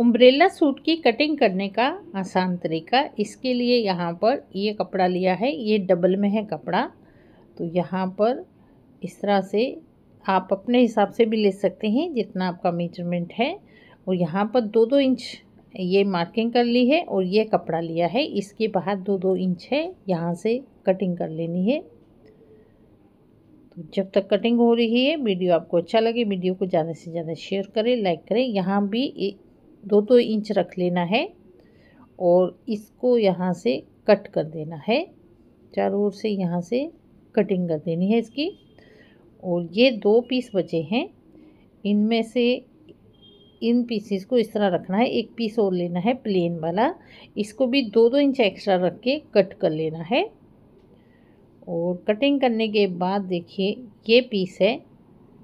Umbrella suit की cutting करने का आसान तरीका इसके लिए यहाँ पर ये कपड़ा लिया है ये डबल में है कपड़ा तो यहाँ पर इस तरह से आप अपने हिसाब से भी ले सकते हैं जितना आपका मेजरमेंट है और यहाँ पर दो दो इंच ये मार्किंग कर ली है और ये कपड़ा लिया है इसके बाहर दो दो इंच है यहाँ से कटिंग कर लेनी है तो जब तक कटिंग हो रही है वीडियो आपको अच्छा लगे वीडियो को ज़्यादा से ज़्यादा शेयर करें लाइक करें यहाँ भी दो दो इंच रख लेना है और इसको यहाँ से कट कर देना है चारों ओर से यहाँ से कटिंग कर देनी है इसकी और ये दो पीस बचे हैं इनमें से इन पीसेस को इस तरह रखना है एक पीस और लेना है प्लेन वाला इसको भी दो दो इंच एक्स्ट्रा रख के कट कर लेना है और कटिंग करने के बाद देखिए ये पीस है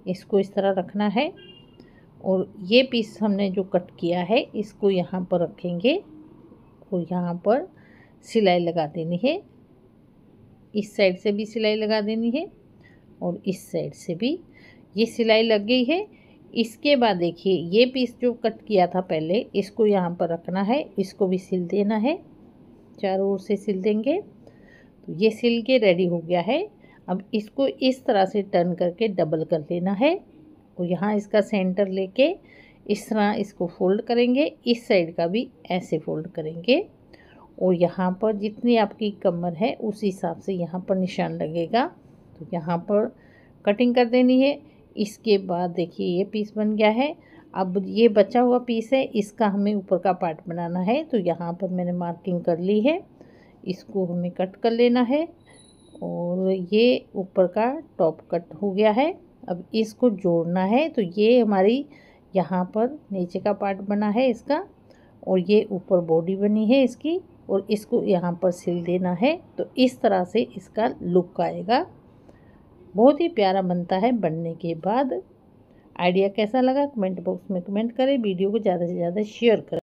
इसको इस तरह रखना है और ये पीस हमने जो कट किया है इसको यहाँ पर रखेंगे और यहाँ पर सिलाई लगा देनी है इस साइड से भी सिलाई लगा देनी है और इस साइड से भी ये सिलाई लग गई है इसके बाद देखिए ये पीस जो कट किया था पहले इसको यहाँ पर रखना है इसको भी सिल देना है चारों ओर से सिल देंगे तो ये सिल के रेडी हो गया है अब इसको इस तरह से टर्न करके डबल कर लेना है और यहाँ इसका सेंटर लेके इस तरह इसको फोल्ड करेंगे इस साइड का भी ऐसे फोल्ड करेंगे और यहाँ पर जितनी आपकी कमर है उस हिसाब से यहाँ पर निशान लगेगा तो यहाँ पर कटिंग कर देनी है इसके बाद देखिए ये पीस बन गया है अब ये बचा हुआ पीस है इसका हमें ऊपर का पार्ट बनाना है तो यहाँ पर मैंने मार्किंग कर ली है इसको हमें कट कर लेना है और ये ऊपर का टॉप कट हो गया है अब इसको जोड़ना है तो ये हमारी यहाँ पर नीचे का पार्ट बना है इसका और ये ऊपर बॉडी बनी है इसकी और इसको यहाँ पर सिल देना है तो इस तरह से इसका लुक आएगा बहुत ही प्यारा बनता है बनने के बाद आइडिया कैसा लगा कमेंट बॉक्स में कमेंट करें वीडियो को ज़्यादा से ज़्यादा शेयर करें